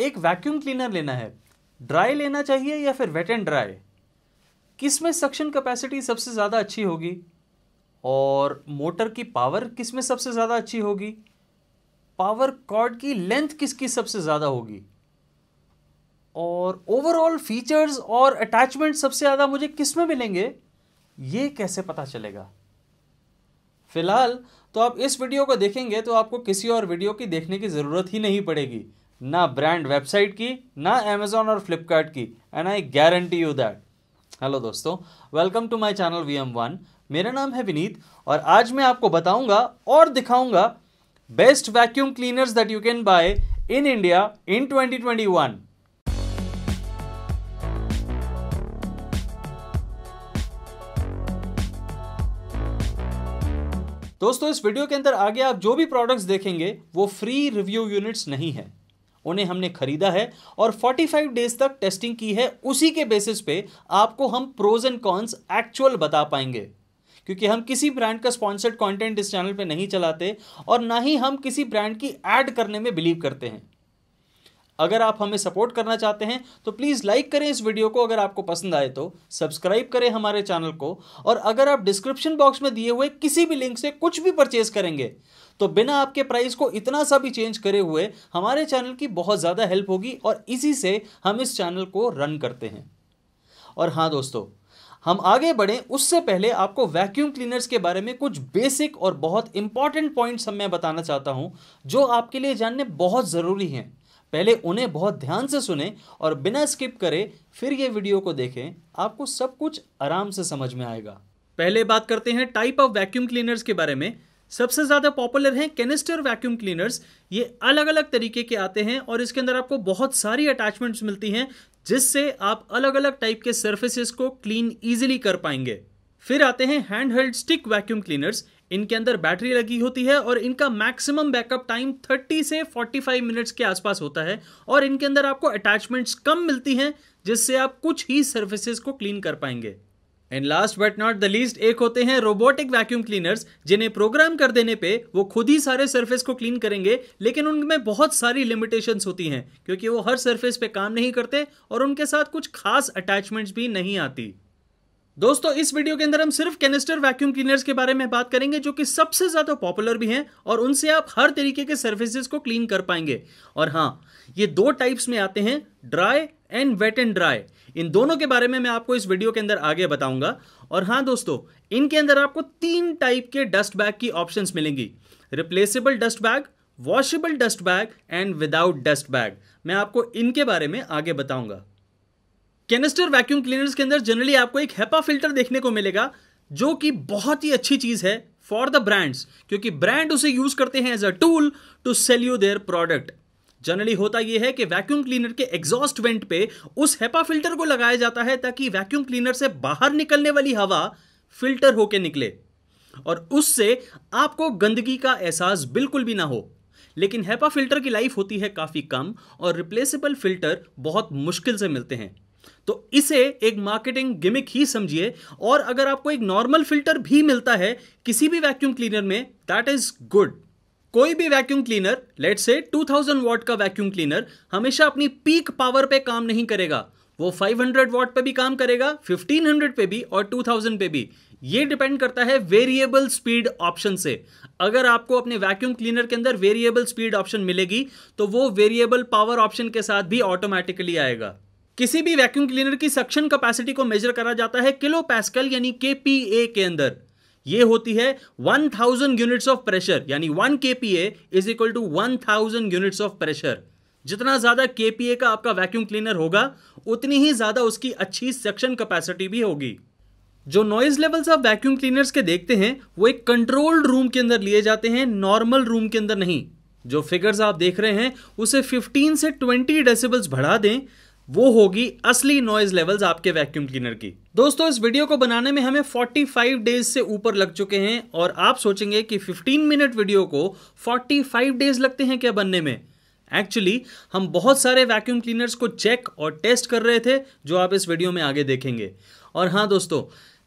एक vacuum cleaner लेना है ड्राई लेना चाहिए या फिर वेट एंड ड्राई किस में सक्शन कैपेसिटी सबसे ज़्यादा अच्छी होगी और मोटर की पावर किस में सबसे ज़्यादा अच्छी होगी पावर कॉर्ड की लेंथ किसकी सबसे ज़्यादा होगी और ओवरऑल फीचर्स और अटैचमेंट सबसे ज़्यादा मुझे किस में मिलेंगे ये कैसे पता चलेगा फिलहाल तो आप इस वीडियो को देखेंगे तो आपको किसी और वीडियो की देखने की ज़रूरत ही नहीं पड़ेगी ना ब्रांड वेबसाइट की ना अमेजोन और फ्लिपकार्ट की and I guarantee you that hello दोस्तों welcome to my channel V M one मेरा नाम है विनीत और आज मैं आपको बताऊंगा और दिखाऊंगा best vacuum cleaners that you can buy in India in 2021 दोस्तों इस वीडियो के अंदर आगे आप जो भी प्रोडक्ट्स देखेंगे वो फ्री रिव्यू यूनिट्स नहीं है उन्हें हमने खरीदा है और 45 डेज तक टेस्टिंग की है उसी के बेसिस पे आपको हम प्रोज एंड कॉन्स एक्चुअल बता पाएंगे क्योंकि हम किसी ब्रांड का स्पॉन्सर्ड कंटेंट इस चैनल पे नहीं चलाते और ना ही हम किसी ब्रांड की ऐड करने में बिलीव करते हैं अगर आप हमें सपोर्ट करना चाहते हैं तो प्लीज़ लाइक करें इस वीडियो को अगर आपको पसंद आए तो सब्सक्राइब करें हमारे चैनल को और अगर आप डिस्क्रिप्शन बॉक्स में दिए हुए किसी भी लिंक से कुछ भी परचेज करेंगे तो बिना आपके प्राइस को इतना सा भी चेंज करे हुए हमारे चैनल की बहुत ज़्यादा हेल्प होगी और इसी से हम इस चैनल को रन करते हैं और हाँ दोस्तों हम आगे बढ़ें उससे पहले आपको वैक्यूम क्लीनर्स के बारे में कुछ बेसिक और बहुत इंपॉर्टेंट पॉइंट्स मैं बताना चाहता हूं जो आपके लिए जानने बहुत ज़रूरी हैं पहले उन्हें बहुत ध्यान से सुने और बिना स्किप करें फिर ये वीडियो को देखें आपको सब कुछ आराम से समझ में आएगा पहले बात करते हैं टाइप ऑफ वैक्यूम क्लीनर्स के बारे में सबसे ज़्यादा पॉपुलर हैं कैनिस्टर वैक्यूम क्लीनर्स ये अलग अलग तरीके के आते हैं और इसके अंदर आपको बहुत सारी अटैचमेंट्स मिलती हैं जिससे आप अलग अलग टाइप के सर्फेसिस को क्लीन ईजिली कर पाएंगे फिर आते हैं hand held stick vacuum cleaners इनके अंदर बैटरी लगी होती है और इनका मैक्सिमम बैकअप टाइम 30 से 45 मिनट्स के आसपास होता है और इनके अंदर आपको अटैचमेंट्स कम मिलती हैं जिससे आप कुछ ही सर्विसेज को क्लीन कर पाएंगे and last but not the least एक होते हैं रोबोटिक वैक्यूम क्लीनर्स जिन्हें प्रोग्राम कर देने पे वो खुद ही सारे सरफेस को क्लीन करेंगे लेकिन उनमें बहुत सारी लिमिटेशंस होती हैं क्योंकि वो हर सरफेस पे काम नहीं करते और उनके साथ कुछ खास अटैचमेंट्स भी नहीं आती दोस्तों इस वीडियो के अंदर हम सिर्फ कैनिस्टर वैक्यूम क्लीनर्स के बारे में बात करेंगे जो कि सबसे ज़्यादा पॉपुलर भी हैं और उनसे आप हर तरीके के सर्विसेज को क्लीन कर पाएंगे और हाँ ये दो टाइप्स में आते हैं dry and wet and dry इन दोनों के बारे में मैं आपको इस वीडियो के अंदर आगे बताऊंगा और हाँ दोस्तों इनके अंदर आपको तीन टाइप के डस्ट बैग की ऑप्शन मिलेंगी replaceable dust bag washable dust bag and without dust bag मैं आपको इनके बारे में आगे बताऊंगा केनेस्टर वैक्यूम क्लीनर्स के अंदर जनरली आपको एक हेपा फिल्टर देखने को मिलेगा जो कि बहुत ही अच्छी चीज़ है फॉर द ब्रांड्स क्योंकि ब्रांड उसे यूज़ करते हैं as a tool to sell you their product generally होता यह है कि वैक्यूम क्लीनर के एग्जॉस्ट वेंट पे उस हेपा फिल्टर को लगाया जाता है ताकि वैक्यूम क्लीनर से बाहर निकलने वाली हवा फिल्टर होके निकले और उससे आपको गंदगी का एहसास बिल्कुल भी ना हो लेकिन हेपा फिल्टर की लाइफ होती है काफ़ी कम और रिप्लेसेबल फिल्टर बहुत मुश्किल से मिलते हैं तो इसे एक मार्केटिंग गिमिक ही समझिए और अगर आपको एक नॉर्मल फिल्टर भी मिलता है किसी भी वैक्यूम क्लीनर में दैट इज गुड कोई भी वैक्यूम क्लीनर लेट से 2000 वॉट का वैक्यूम क्लीनर हमेशा अपनी पीक पावर पे काम नहीं करेगा वो 500 वॉट पे भी काम करेगा 1500 पे भी और 2000 पे भी ये डिपेंड करता है वेरिएबल स्पीड ऑप्शन से अगर आपको अपने वैक्यूम क्लीनर के अंदर वेरिएबल स्पीड ऑप्शन मिलेगी तो वो वेरिएबल पावर ऑप्शन के साथ भी ऑटोमेटिकली आएगा किसी भी वैक्यूम क्लीनर की सक्शन कैपेसिटी को मेजर करा जाता है किलो पैस्कल यानी के पी ए के अंदर ये होती है 1000 यूनिट्स ऑफ प्रेशर यानी 1 K P A is equal to 1000 units of pressure जितना ज्यादा के पी ए का आपका वैक्यूम क्लीनर होगा उतनी ही ज्यादा उसकी अच्छी सक्शन कैपेसिटी भी होगी जो नॉइज लेवल्स आप वैक्यूम क्लीनर्स के देखते हैं वो एक कंट्रोल्ड रूम के अंदर लिए जाते हैं नॉर्मल रूम के अंदर नहीं जो फिगर्स आप देख रहे हैं उसे 15 से 20 डेसिबल्स बढ़ा दें वो होगी असली नॉइज लेवल्स आपके वैक्यूम क्लीनर की दोस्तों इस वीडियो को बनाने में हमें 45 डेज से ऊपर लग चुके हैं और आप सोचेंगे कि 15 मिनट वीडियो को 45 डेज लगते हैं क्या बनने में एक्चुअली हम बहुत सारे वैक्यूम क्लीनर्स को चेक और टेस्ट कर रहे थे जो आप इस वीडियो में आगे देखेंगे और हाँ दोस्तों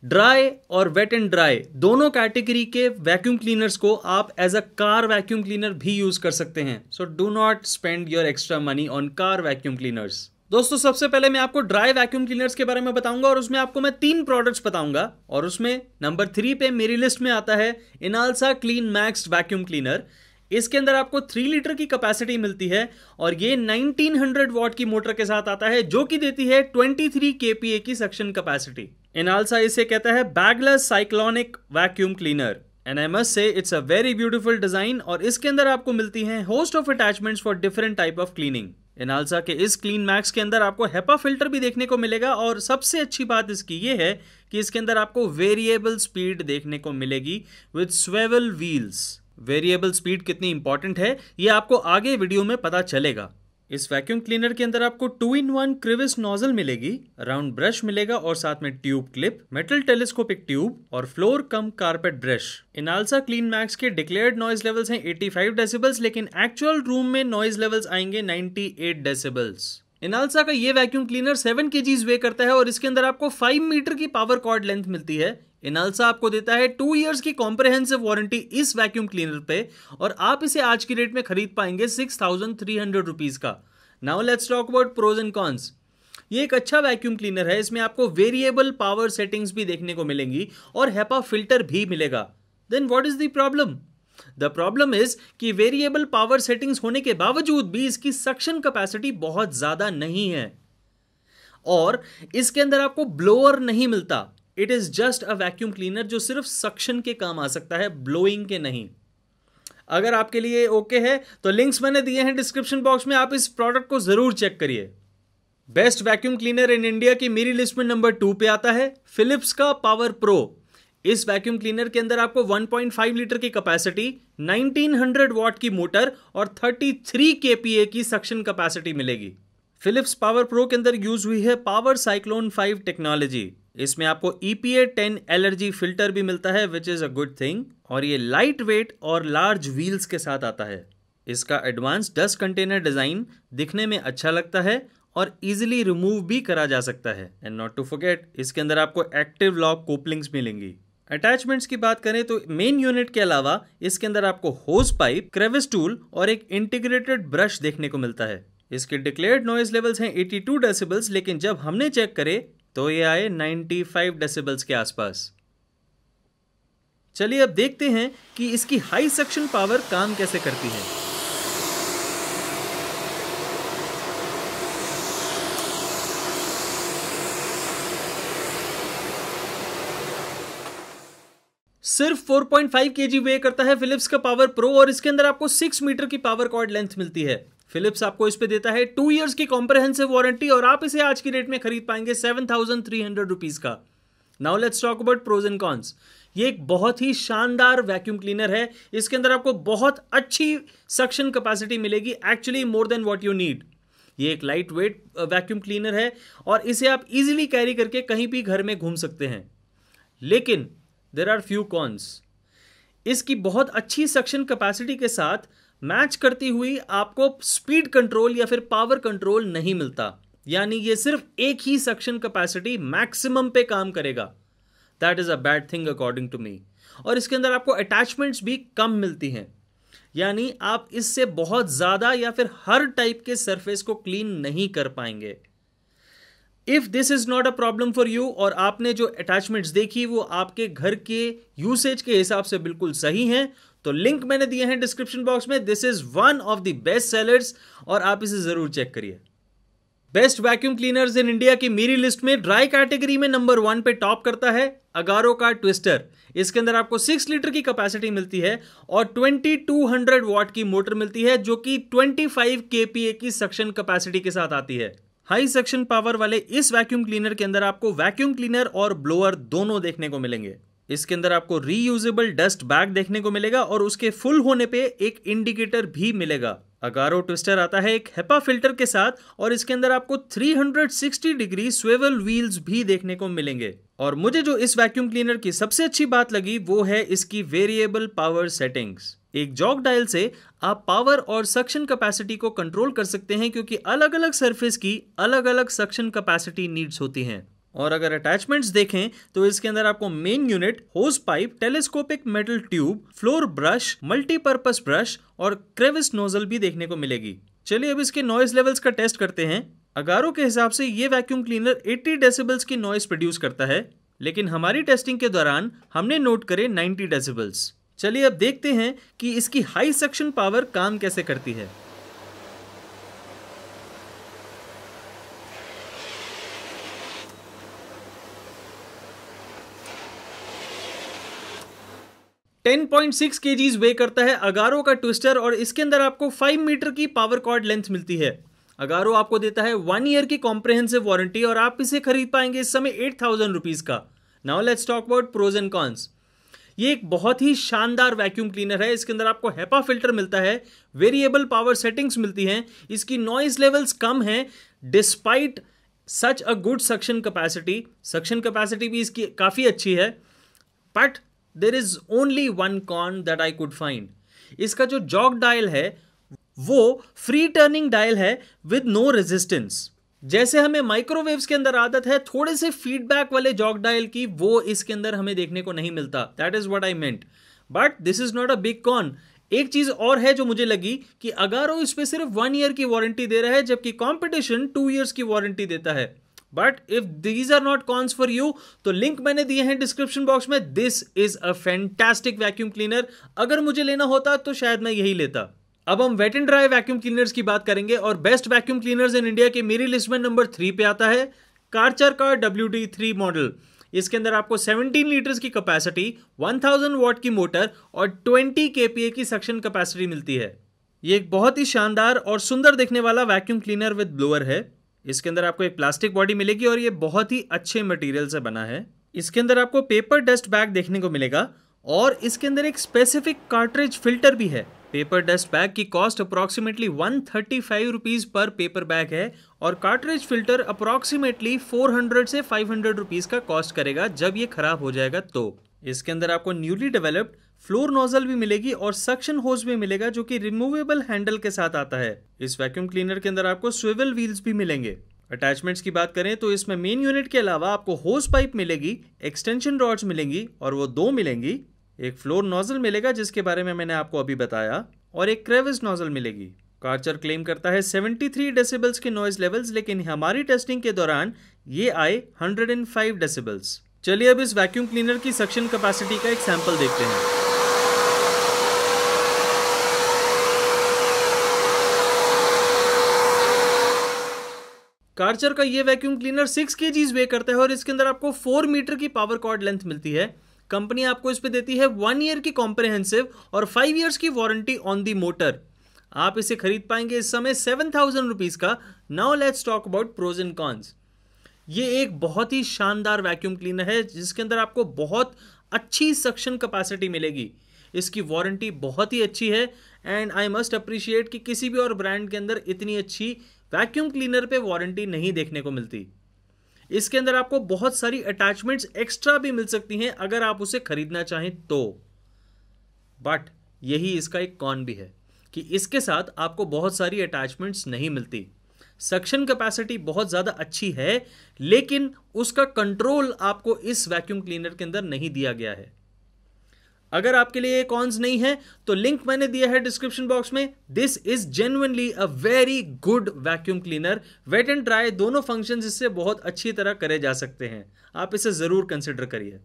ड्राई और वेट एंड ड्राई दोनों कैटेगरी के वैक्यूम क्लीनर्स को आप as a car vacuum cleaner भी यूज कर सकते हैं so do not spend your extra money on car vacuum cleaners दोस्तों सबसे पहले मैं आपको ड्राई वैक्यूम क्लीनर्स के बारे में बताऊंगा और उसमें आपको मैं तीन प्रोडक्ट्स बताऊंगा और उसमें नंबर थ्री पे मेरी लिस्ट में आता है Inalsa clean max vacuum cleaner इसके अंदर आपको थ्री लीटर की कैपेसिटी मिलती है और ये 1900 वॉट की मोटर के साथ आता है जो कि देती है 23 केपीए की सक्शन कैपेसिटी इनालसा इसे कहता है बैगलेस साइक्लोनिक वैक्यूम क्लीनर एनएमएस से it's a very beautiful design और इसके अंदर आपको मिलती है host of attachments for different type of cleaning Inalsa के इस क्लीन मैक्स के अंदर आपको हेपा फिल्टर भी देखने को मिलेगा और सबसे अच्छी बात इसकी ये है कि इसके अंदर आपको वेरिएबल स्पीड देखने को मिलेगी with swivel wheels variable speed कितनी इंपॉर्टेंट है ये आपको आगे वीडियो में पता चलेगा इस वैक्यूम क्लीनर के अंदर आपको two in one crevice nozzle मिलेगी राउंड ब्रश मिलेगा और साथ में tube clip metal telescopic tube और floor cum carpet brush Inalsa clean max के डिक्लेयर्ड नॉइज लेवल्स हैं 85 डेसिबल्स लेकिन एक्चुअल रूम में नॉइज लेवल्स आएंगे 98 डेसिबल्स इनालसा का ये वैक्यूम क्लीनर सेवन के वे करता है और इसके अंदर आपको फाइव मीटर की पावर कॉर्ड लेंथ मिलती है इनाल्सा आपको देता है टू ईयर्स की कॉम्प्रेहेंसिव वारंटी इस वैक्यूम क्लीनर पे और आप इसे आज की डेट में खरीद पाएंगे six thousand three hundred rupees का now let's talk about pros and cons ये एक अच्छा वैक्यूम क्लीनर है इसमें आपको वेरिएबल पावर सेटिंग्स भी देखने को मिलेंगी और हैपा फिल्टर भी मिलेगा then what is the problem the problem is कि वेरिएबल पावर सेटिंग्स होने के बावजूद भी इसकी सक्शन कैपेसिटी बहुत ज़्यादा नहीं है और इसके अंदर आपको ब्लोअर नहीं मिलता it is just a vacuum cleaner जो सिर्फ सक्शन के काम आ सकता है ब्लोइंग के नहीं अगर आपके लिए ओके है तो लिंक्स मैंने दिए हैं डिस्क्रिप्शन बॉक्स में आप इस प्रोडक्ट को ज़रूर चेक करिए best vacuum cleaner in India की मेरी लिस्ट में नंबर टू पे आता है फिलिप्स का पावर प्रो इस वैक्यूम क्लीनर के अंदर आपको 1.5 लीटर की कैपेसिटी 1900 वॉट की मोटर और 33 केपीए की सक्शन कैपेसिटी मिलेगी फिलिप्स पावर प्रो के अंदर यूज हुई है पावर साइक्लोन 5 टेक्नोलॉजी इसमें आपको E P ten allergy filter भी मिलता है which is a good thing और ये लाइट वेट और लार्ज व्हील्स के साथ आता है इसका एडवांस डस्ट कंटेनर डिज़ाइन दिखने में अच्छा लगता है और इजिली रिमूव भी करा जा सकता है एंड नॉट टू फोगेट इसके अंदर आपको एक्टिव लॉक कोपलिंग्स मिलेंगी अटैचमेंट्स की बात करें तो मेन यूनिट के अलावा इसके अंदर आपको होज पाइप क्रेविस टूल और एक इंटीग्रेटेड ब्रश देखने को मिलता है इसके डिक्लेयर्ड नॉइज लेवल्स हैं 82 डेसिबल्स लेकिन जब हमने चेक करे तो ये आए 95 डेसिबल्स के आसपास चलिए अब देखते हैं कि इसकी हाई सक्शन पावर काम कैसे करती है सिर्फ 4.5 पॉइंट वे करता है फिलिप्स का पावर प्रो और इसके अंदर आपको 6 मीटर की पावर कॉर्ड लेंथ मिलती है फिलिप्स आपको इस पे देता है टू ईयर्स की कॉम्प्रहेंसिव वारंटी और आप इसे आज की रेट में खरीद पाएंगे seven thousand three hundred rupees का now let's talk about pros and cons ये एक बहुत ही शानदार वैक्यूम क्लीनर है इसके अंदर आपको बहुत अच्छी सक्शन कैपेसिटी मिलेगी actually more than what you need ये एक लाइट वेट वैक्यूम क्लीनर है और इसे आप इजिली कैरी करके कहीं भी घर में घूम सकते हैं लेकिन देर आर फ्यू कॉन्स इसकी बहुत अच्छी सक्शन कैपेसिटी के साथ मैच करती हुई आपको स्पीड कंट्रोल या फिर पावर कंट्रोल नहीं मिलता यानी ये सिर्फ एक ही सक्शन कैपेसिटी मैक्सिमम पे काम करेगा that is a bad thing according to me और इसके अंदर आपको अटैचमेंट्स भी कम मिलती हैं यानी आप इससे बहुत ज़्यादा या फिर हर टाइप के सरफेस को क्लीन नहीं कर पाएंगे if this is not a problem for you और आपने जो अटैचमेंट्स देखी वो आपके घर के यूसेज के हिसाब से बिल्कुल सही हैं तो लिंक मैंने दिए हैं डिस्क्रिप्शन बॉक्स में this is one of the best sellers और आप इसे जरूर चेक करिए best vacuum cleaners in India की मेरी लिस्ट में ड्राई कैटेगरी में नंबर वन पे टॉप करता है अगारो का ट्विस्टर इसके अंदर आपको सिक्स लीटर की कैपेसिटी मिलती है और ट्वेंटी टू हंड्रेड वॉट की मोटर मिलती है जो कि ट्वेंटी 25 केपीए की सक्शन कैपेसिटी के साथ आती है हाई सक्शन पावर वाले इस वैक्यूम क्लीनर के अंदर आपको वैक्यूम क्लीनर और ब्लोअर दोनों देखने को मिलेंगे इसके अंदर आपको रीयूजेबल डस्ट बैग देखने को मिलेगा और उसके फुल होने पे एक इंडिकेटर भी मिलेगा अगारो ट्विस्टर आता है एक हेपा फिल्टर के साथ और इसके अंदर आपको 360 डिग्री स्वेवल व्हील्स भी देखने को मिलेंगे और मुझे जो इस वैक्यूम क्लीनर की सबसे अच्छी बात लगी वो है इसकी वेरिएबल पावर सेटिंग्स एक जॉक डायल से आप पावर और सक्शन कैपेसिटी को कंट्रोल कर सकते हैं क्योंकि अलग अलग सरफेस की अलग अलग सक्शन कैपेसिटी नीड्स होती हैं और अगर अटैचमेंट्स देखें तो इसके अंदर आपको main unit hose pipe telescopic metal tube floor brush multipurpose brush और क्रेविस नोजल भी देखने को मिलेगी चलिए अब इसके नॉइज लेवल्स का टेस्ट करते हैं अगारो के हिसाब से ये वैक्यूम क्लीनर 80 डेसिबल्स की नॉइज प्रोड्यूस करता है लेकिन हमारी टेस्टिंग के दौरान हमने नोट करे 90 डेसिबल्स चलिए अब देखते हैं कि इसकी हाई सक्शन पावर काम कैसे करती है 10.6 केजीज वे करता है अगारो का ट्विस्टर और इसके अंदर आपको 5 मीटर की पावर कॉर्ड लेंथ मिलती है अगारो आपको देता है वन ईयर की कॉम्प्रेहेंसिव वारंटी और आप इसे खरीद पाएंगे इस समय एट थाउजेंड रुपीज़ का now let's talk about pros and cons ये एक बहुत ही शानदार वैक्यूम क्लीनर है इसके अंदर आपको हेपा फिल्टर मिलता है वेरिएबल पावर सेटिंग्स मिलती हैं इसकी नॉइज लेवल्स कम हैं despite such a good suction capacity suction capacity भी इसकी काफ़ी अच्छी है but there is only one con that I could find इसका जो जॉक डायल है वो फ्री टर्निंग डायल है विद नो रेजिस्टेंस जैसे हमें माइक्रोवेव्स के अंदर आदत है थोड़े से फीडबैक वाले जॉक डायल की वो इसके अंदर हमें देखने को नहीं मिलता that is what I meant but this is not a big con एक चीज और है जो मुझे लगी कि अगारो इस पर सिर्फ वन ईयर की वारंटी दे रहा है जबकि कॉम्पिटिशन टू ईयर्स की वारंटी देता है but if these are not cons for you तो लिंक मैंने दिए हैं डिस्क्रिप्शन बॉक्स में this is a fantastic vacuum cleaner अगर मुझे लेना होता तो शायद मैं यही लेता अब हम wet and dry vacuum cleaners की बात करेंगे और best vacuum cleaners in India के मेरी लिस्ट में नंबर थ्री पे आता है कार्चर का डब्ल्यू डी थ्री मॉडल इसके अंदर आपको 17 लीटर की कैपेसिटी 1000 थाउजेंड वॉट की मोटर और 20 के पी ए की सक्शन कैपेसिटी मिलती है ये एक बहुत ही शानदार और सुंदर देखने वाला वैक्यूम क्लीनर विद ब्लोअर है इसके अंदर आपको एक प्लास्टिक बॉडी मिलेगी और ये बहुत ही अच्छे मटेरियल से बना है इसके अंदर आपको पेपर डस्ट बैग देखने को मिलेगा और इसके अंदर एक स्पेसिफिक कार्ट्रिज फिल्टर भी है पेपर डस्ट बैग की cost approximately one thirty five rupees पर पेपर बैग है और cartridge filter approximately four hundred से फाइव हंड्रेड रुपीज़ का कॉस्ट करेगा जब ये ख़राब हो जाएगा तो इसके अंदर आपको न्यूली डेवलप्ड फ्लोर नोजल भी मिलेगी और सक्शन होज भी मिलेगा जो कि रिमूवेबल हैंडल के साथ आता है इस वैक्यूम क्लीनर के अंदर आपको स्विवल व्हील्स भी मिलेंगे अटैचमेंट्स की बात करें तो इसमें मेन यूनिट के अलावा आपको होज पाइप मिलेगी एक्सटेंशन रॉड्स मिलेंगी और वो दो मिलेंगी एक फ्लोर नोजल मिलेगा जिसके बारे में मैंने आपको अभी बताया और एक क्रेविस नोजल मिलेगी कार्चर क्लेम करता है 73 डेसिबल्स के नॉइज लेवल्स लेकिन हमारी टेस्टिंग के दौरान ये आए 105 डेसिबल्स चलिए अब इस वैक्यूम क्लीनर की सक्शन कैपेसिटी का एक सैंपल देखते हैं कार्चर का ये वैक्यूम क्लीनर सिक्स के जीज वे करता है और इसके अंदर आपको फोर मीटर की पावर कॉर्ड लेंथ मिलती है कंपनी आपको इस पर देती है वन ईयर की कॉम्प्रेहेंसिव और फाइव ईयर्स की वारंटी ऑन दी मोटर आप इसे खरीद पाएंगे इस समय सेवन थाउजेंड रुपीज़ का now let's talk about pros and cons ये एक बहुत ही शानदार वैक्यूम क्लीनर है जिसके अंदर आपको बहुत अच्छी सक्शन कैपेसिटी मिलेगी इसकी वारंटी बहुत ही अच्छी है एंड आई मस्ट अप्रिशिएट कि किसी भी और ब्रांड के अंदर इतनी अच्छी वैक्यूम क्लीनर पे वारंटी नहीं देखने को मिलती इसके अंदर आपको बहुत सारी अटैचमेंट्स एक्स्ट्रा भी मिल सकती हैं अगर आप उसे खरीदना चाहें तो बट यही इसका एक कॉन भी है कि इसके साथ आपको बहुत सारी अटैचमेंट्स नहीं मिलती सक्शन कैपेसिटी बहुत ज़्यादा अच्छी है लेकिन उसका कंट्रोल आपको इस वैक्यूम क्लीनर के अंदर नहीं दिया गया है अगर आपके लिए ये कॉन्स नहीं है तो लिंक मैंने दिया है डिस्क्रिप्शन बॉक्स में this is genuinely a very good vacuum cleaner wet and dry दोनों फंक्शंस इससे बहुत अच्छी तरह करे जा सकते हैं आप इसे ज़रूर कंसिडर करिए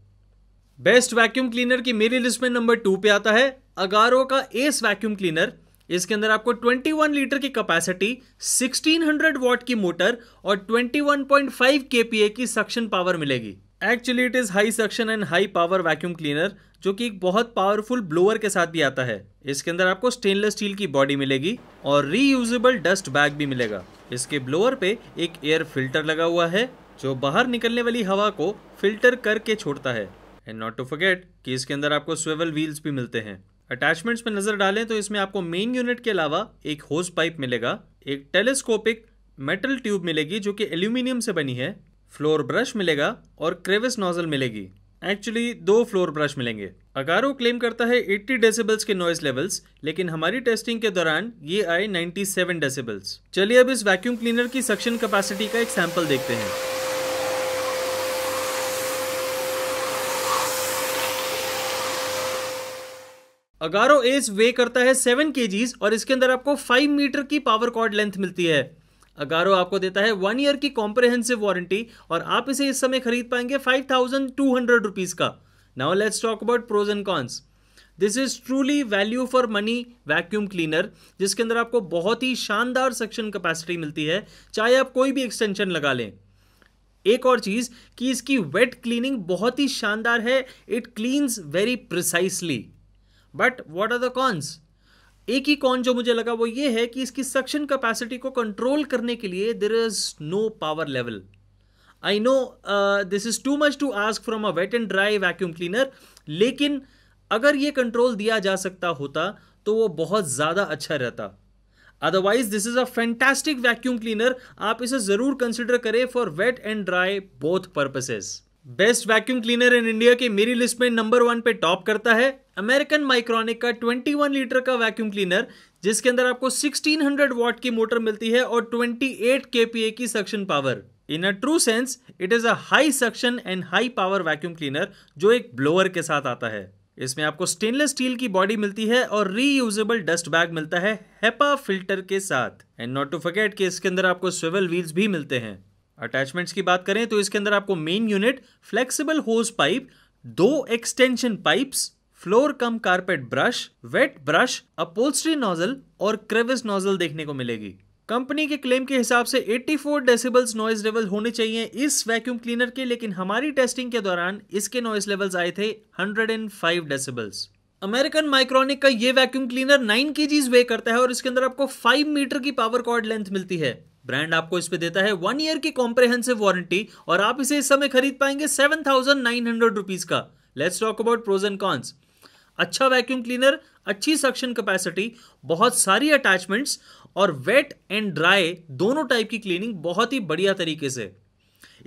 बेस्ट वैक्यूम क्लीनर की मेरी लिस्ट में नंबर टू पे आता है अगारो का एस वैक्यूम क्लीनर इसके अंदर आपको 21 लीटर की कैपेसिटी 1600 वॉट की मोटर और 21.5 केपीए की सक्शन पावर मिलेगी actually it is high suction and high power vacuum cleaner जो कि एक बहुत पावरफुल ब्लोअर के साथ भी आता है इसके अंदर आपको स्टेनलेस स्टील की बॉडी मिलेगी और रीयूजेबल डस्ट बैग भी मिलेगा इसके ब्लोअर पे एक एयर फिल्टर लगा हुआ है जो बाहर निकलने वाली हवा को फिल्टर करके छोड़ता है एंड नॉट टू फॉरगेट कि इसके अंदर आपको स्वेवल व्हील्स भी मिलते हैं अटैचमेंट्स में नजर डालें तो इसमें आपको मेन यूनिट के अलावा एक होस पाइप मिलेगा एक टेलीस्कोपिक मेटल ट्यूब मिलेगी जो कि एल्यूमिनियम से बनी है फ्लोर ब्रश मिलेगा और क्रेविस नोजल मिलेगी एक्चुअली दो फ्लोर ब्रश मिलेंगे अकारो क्लेम करता है 80 डेसिबल्स के नॉइस लेवल्स लेकिन हमारी टेस्टिंग के दौरान ये आए 97 डेसिबल्स चलिए अब इस वैक्यूम क्लीनर की सक्शन कैपेसिटी का एक सैंपल देखते हैं अगारो एस वे करता है 7 केजीज और इसके अंदर आपको 5 मीटर की पावर कॉर्ड लेंथ मिलती है अगारो आपको देता है वन ईयर की कॉम्प्रेहेंसिव वारंटी और आप इसे इस समय खरीद पाएंगे five thousand two hundred rupees का now let's talk about pros and cons this is truly value for money vacuum cleaner जिसके अंदर आपको बहुत ही शानदार सक्शन कैपेसिटी मिलती है चाहे आप कोई भी एक्सटेंशन लगा लें एक और चीज़ कि इसकी वेट क्लीनिंग बहुत ही शानदार है it cleans very precisely but what are the cons एक ही कॉन जो मुझे लगा वो ये है कि इसकी सक्शन कैपेसिटी को कंट्रोल करने के लिए there is no power level I know this is too much to ask from a wet and dry vacuum cleaner लेकिन अगर ये कंट्रोल दिया जा सकता होता तो वो बहुत ज़्यादा अच्छा रहता otherwise this is a fantastic vacuum cleaner आप इसे ज़रूर कंसिडर करें for wet and dry both purposes best vacuum cleaner in India के मेरी लिस्ट में नंबर वन पे टॉप करता है अमेरिकन माइक्रोनिक का 21 लीटर का वैक्यूम क्लीनर जिसके अंदर आपको 1600 वॉट की मोटर मिलती है और 28 केपीए की suction power in a true sense it is a high suction and high power vacuum cleaner जो एक ब्लोअर के साथ आता है इसमें आपको स्टेनलेस स्टील की बॉडी मिलती है और रीयूजेबल डस्ट बैग मिलता है हेपा फिल्टर के साथ एंड नॉट टू फॉरगेट कि इसके अंदर आपको स्विवल व्हील्स भी मिलते हैं अटैचमेंट्स की बात करें तो इसके अंदर आपको main unit flexible hose pipe दो extension pipes floor cum carpet brush wet brush upholstery nozzle और क्रेविस नोजल देखने को मिलेगी कंपनी के क्लेम के हिसाब से 84 डेसिबल्स नॉइज लेवल होने चाहिए इस वैक्यूम क्लीनर के लेकिन हमारी टेस्टिंग के दौरान इसके नॉइज लेवल्स आए थे 105 डेसिबल्स अमेरिकन माइक्रोनिक का ये वैक्यूम क्लीनर 9 के वे करता है और इसके अंदर आपको 5 मीटर की पावर कॉर्ड लेंथ मिलती है ब्रांड आपको इस पे देता है वन ईयर की कॉम्प्रेहेंसिव वारंटी और आप इसे इस समय खरीद पाएंगे seven thousand nine hundred rupees का let's talk about pros and cons अच्छा वैक्यूम क्लीनर अच्छी सक्शन कैपेसिटी बहुत सारी अटैचमेंट्स और वेट एंड ड्राई दोनों टाइप की क्लीनिंग बहुत ही बढ़िया तरीके से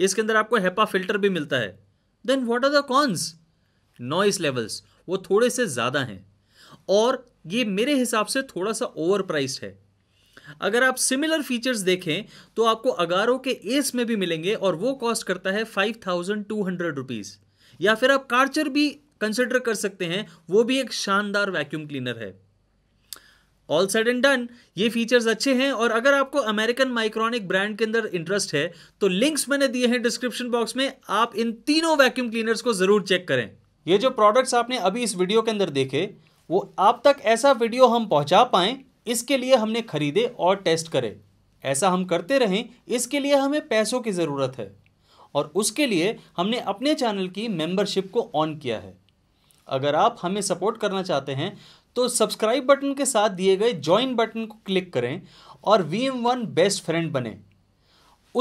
इसके अंदर आपको हेपा फिल्टर भी मिलता है then what are the cons noise levels वो थोड़े से ज़्यादा हैं और ये मेरे हिसाब से थोड़ा सा ओवर प्राइस्ड है अगर आप सिमिलर फीचर्स देखें तो आपको अगारो के एस में भी मिलेंगे और वो कॉस्ट करता है five thousand two hundred rupees या फिर आप कार्चर भी कंसिडर कर सकते हैं वो भी एक शानदार वैक्यूम क्लीनर है ऑल सेड एंड डन ये फीचर्स अच्छे हैं और अगर आपको अमेरिकन माइक्रोनिक ब्रांड के अंदर इंटरेस्ट है तो लिंक्स मैंने दिए हैं डिस्क्रिप्शन बॉक्स में आप इन तीनों वैक्यूम क्लीनर्स को ज़रूर चेक करें ये जो प्रोडक्ट्स आपने अभी इस वीडियो के अंदर देखे वो आप तक ऐसा वीडियो हम पहुंचा पाए इसके लिए हमने खरीदे और टेस्ट करे ऐसा हम करते रहें इसके लिए हमें पैसों की ज़रूरत है और उसके लिए हमने अपने चैनल की मेंबरशिप को ऑन किया है अगर आप हमें सपोर्ट करना चाहते हैं तो सब्सक्राइब बटन के साथ दिए गए ज्वाइन बटन को क्लिक करें और वी एम वन बेस्ट फ्रेंड बने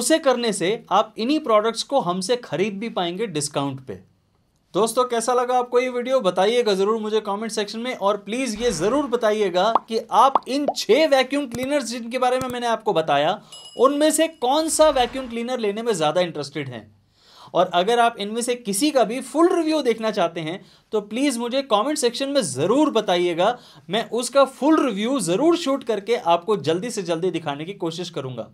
उसे करने से आप इन्हीं प्रोडक्ट्स को हमसे खरीद भी पाएंगे डिस्काउंट पे दोस्तों कैसा लगा आपको ये वीडियो बताइएगा ज़रूर मुझे कमेंट सेक्शन में और प्लीज़ ये ज़रूर बताइएगा कि आप इन छह वैक्यूम क्लीनर्स जिनके बारे में मैंने आपको बताया उनमें से कौन सा वैक्यूम क्लीनर लेने में ज़्यादा इंटरेस्टेड हैं और अगर आप इनमें से किसी का भी फुल रिव्यू देखना चाहते हैं तो प्लीज़ मुझे कमेंट सेक्शन में ज़रूर बताइएगा मैं उसका फुल रिव्यू ज़रूर शूट करके आपको जल्दी से जल्दी दिखाने की कोशिश करूँगा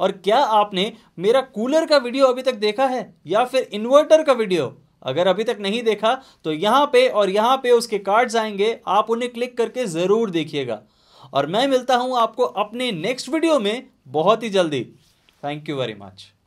और क्या आपने मेरा कूलर का वीडियो अभी तक देखा है या फिर इन्वर्टर का वीडियो अगर अभी तक नहीं देखा तो यहाँ पे और यहाँ पे उसके कार्ड्स आएंगे आप उन्हें क्लिक करके ज़रूर देखिएगा और मैं मिलता हूँ आपको अपने नेक्स्ट वीडियो में बहुत ही जल्दी थैंक यू वेरी मच